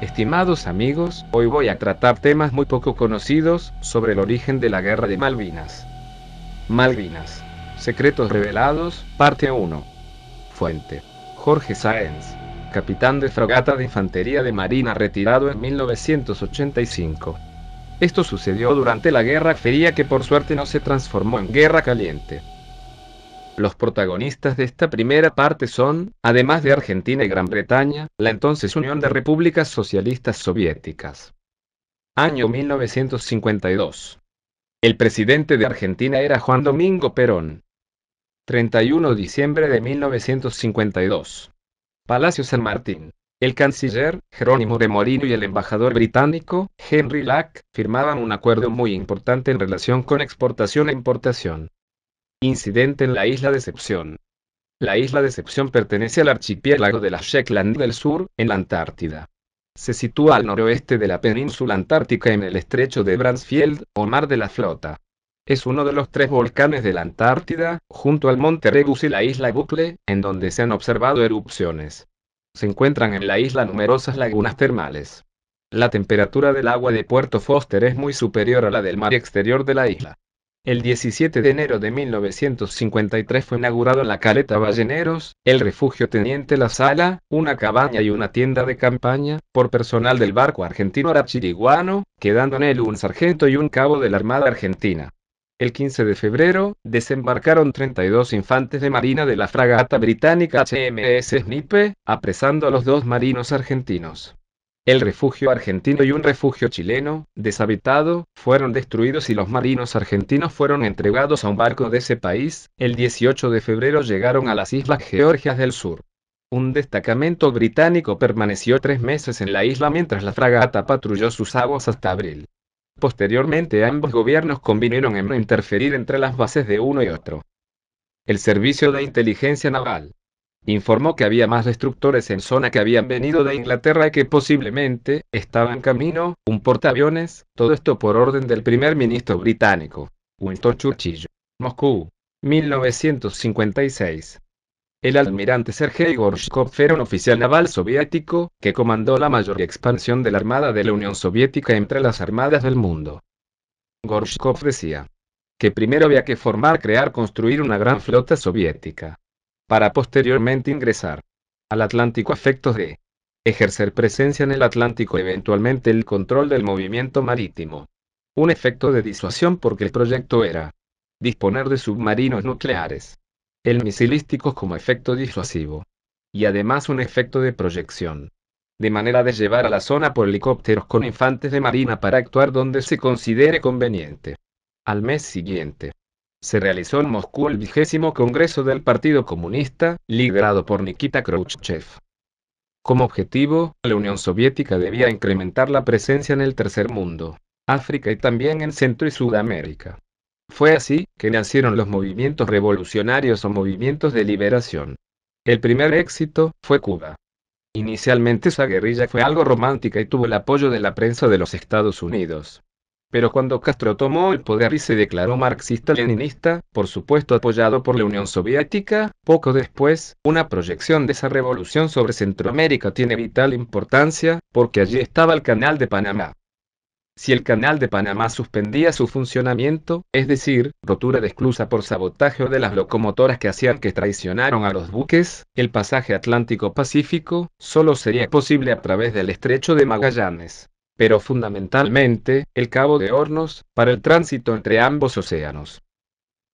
Estimados amigos, hoy voy a tratar temas muy poco conocidos sobre el origen de la Guerra de Malvinas. Malvinas. Secretos revelados, parte 1. Fuente. Jorge Sáenz. Capitán de Fragata de Infantería de Marina retirado en 1985. Esto sucedió durante la Guerra feria que por suerte no se transformó en Guerra Caliente. Los protagonistas de esta primera parte son, además de Argentina y Gran Bretaña, la entonces Unión de Repúblicas Socialistas Soviéticas. Año 1952. El presidente de Argentina era Juan Domingo Perón. 31 de diciembre de 1952. Palacio San Martín. El canciller, Jerónimo de Morino y el embajador británico, Henry Lack, firmaban un acuerdo muy importante en relación con exportación e importación. Incidente en la isla Decepción. La isla Decepción pertenece al archipiélago de la Shetland del Sur, en la Antártida. Se sitúa al noroeste de la península antártica en el estrecho de Bransfield, o Mar de la Flota. Es uno de los tres volcanes de la Antártida, junto al monte Regus y la isla Bucle, en donde se han observado erupciones. Se encuentran en la isla numerosas lagunas termales. La temperatura del agua de Puerto Foster es muy superior a la del mar exterior de la isla. El 17 de enero de 1953 fue inaugurado en la Caleta Balleneros, el refugio Teniente La Sala, una cabaña y una tienda de campaña, por personal del barco argentino Arachiriguano, quedando en él un sargento y un cabo de la Armada Argentina. El 15 de febrero, desembarcaron 32 infantes de marina de la fragata británica HMS Snipe, apresando a los dos marinos argentinos. El refugio argentino y un refugio chileno, deshabitado, fueron destruidos y los marinos argentinos fueron entregados a un barco de ese país. El 18 de febrero llegaron a las Islas Georgias del Sur. Un destacamento británico permaneció tres meses en la isla mientras la fragata patrulló sus aguas hasta abril. Posteriormente ambos gobiernos convinieron en no interferir entre las bases de uno y otro. El Servicio de Inteligencia Naval Informó que había más destructores en zona que habían venido de Inglaterra y que posiblemente estaban camino un portaaviones, todo esto por orden del primer ministro británico, Winston Churchill. Moscú, 1956. El almirante Sergei Gorshkov era un oficial naval soviético que comandó la mayor expansión de la Armada de la Unión Soviética entre las armadas del mundo. Gorshkov decía que primero había que formar, crear, construir una gran flota soviética para posteriormente ingresar al Atlántico a efectos de ejercer presencia en el Atlántico eventualmente el control del movimiento marítimo. Un efecto de disuasión porque el proyecto era disponer de submarinos nucleares, el misilístico como efecto disuasivo, y además un efecto de proyección, de manera de llevar a la zona por helicópteros con infantes de marina para actuar donde se considere conveniente. Al mes siguiente, se realizó en Moscú el vigésimo Congreso del Partido Comunista, liderado por Nikita Khrushchev. Como objetivo, la Unión Soviética debía incrementar la presencia en el tercer mundo, África y también en Centro y Sudamérica. Fue así que nacieron los movimientos revolucionarios o movimientos de liberación. El primer éxito fue Cuba. Inicialmente esa guerrilla fue algo romántica y tuvo el apoyo de la prensa de los Estados Unidos. Pero cuando Castro tomó el poder y se declaró marxista-leninista, por supuesto apoyado por la Unión Soviética, poco después, una proyección de esa revolución sobre Centroamérica tiene vital importancia, porque allí estaba el Canal de Panamá. Si el Canal de Panamá suspendía su funcionamiento, es decir, rotura de esclusa por sabotaje de las locomotoras que hacían que traicionaron a los buques, el pasaje Atlántico-Pacífico solo sería posible a través del estrecho de Magallanes pero fundamentalmente, el Cabo de Hornos, para el tránsito entre ambos océanos.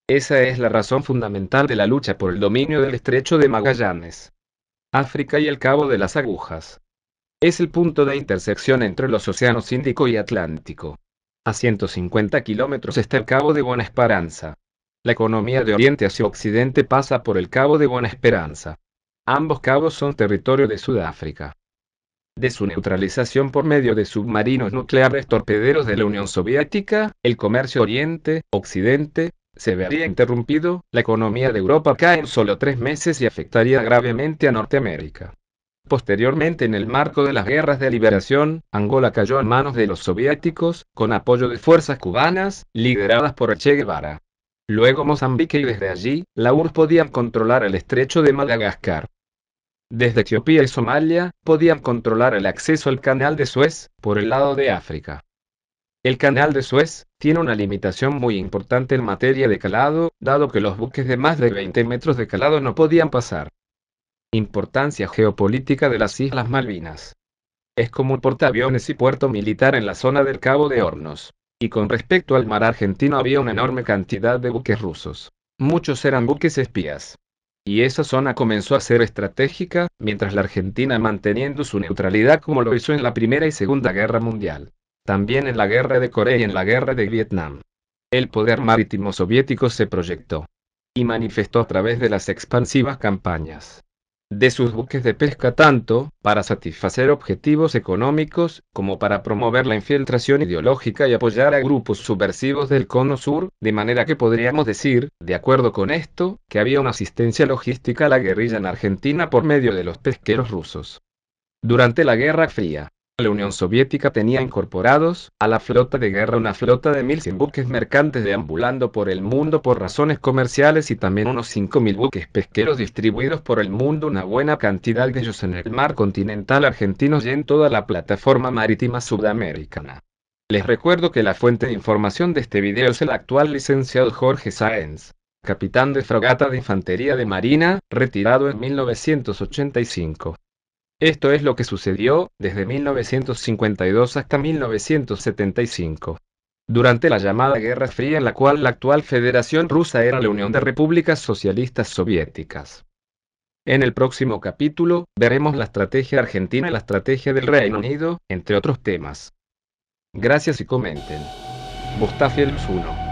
Esa es la razón fundamental de la lucha por el dominio del estrecho de Magallanes. África y el Cabo de las Agujas. Es el punto de intersección entre los océanos Índico y Atlántico. A 150 kilómetros está el Cabo de Buena Esperanza. La economía de Oriente hacia Occidente pasa por el Cabo de Buena Esperanza. Ambos cabos son territorio de Sudáfrica de su neutralización por medio de submarinos nucleares torpederos de la Unión Soviética, el comercio Oriente-Occidente, se vería interrumpido, la economía de Europa cae en solo tres meses y afectaría gravemente a Norteamérica. Posteriormente, en el marco de las guerras de liberación, Angola cayó en manos de los soviéticos, con apoyo de fuerzas cubanas, lideradas por Che Guevara. Luego Mozambique y desde allí, la URSS podían controlar el estrecho de Madagascar desde Etiopía y Somalia, podían controlar el acceso al canal de Suez, por el lado de África. El canal de Suez tiene una limitación muy importante en materia de calado, dado que los buques de más de 20 metros de calado no podían pasar. Importancia geopolítica de las Islas Malvinas. Es como un portaaviones y puerto militar en la zona del Cabo de Hornos. Y con respecto al mar argentino había una enorme cantidad de buques rusos. Muchos eran buques espías y esa zona comenzó a ser estratégica, mientras la Argentina manteniendo su neutralidad como lo hizo en la Primera y Segunda Guerra Mundial. También en la Guerra de Corea y en la Guerra de Vietnam. El poder marítimo soviético se proyectó y manifestó a través de las expansivas campañas de sus buques de pesca tanto para satisfacer objetivos económicos como para promover la infiltración ideológica y apoyar a grupos subversivos del cono sur, de manera que podríamos decir, de acuerdo con esto, que había una asistencia logística a la guerrilla en Argentina por medio de los pesqueros rusos. Durante la Guerra Fría, la Unión Soviética tenía incorporados a la flota de guerra una flota de 1.100 buques mercantes deambulando por el mundo por razones comerciales y también unos 5.000 buques pesqueros distribuidos por el mundo, una buena cantidad de ellos en el mar continental argentino y en toda la plataforma marítima sudamericana. Les recuerdo que la fuente de información de este video es el actual licenciado Jorge Sáenz, capitán de fragata de infantería de marina, retirado en 1985. Esto es lo que sucedió desde 1952 hasta 1975. Durante la llamada Guerra Fría en la cual la actual Federación Rusa era la Unión de Repúblicas Socialistas Soviéticas. En el próximo capítulo, veremos la estrategia argentina y la estrategia del Reino Unido, entre otros temas. Gracias y comenten. Bustafi 1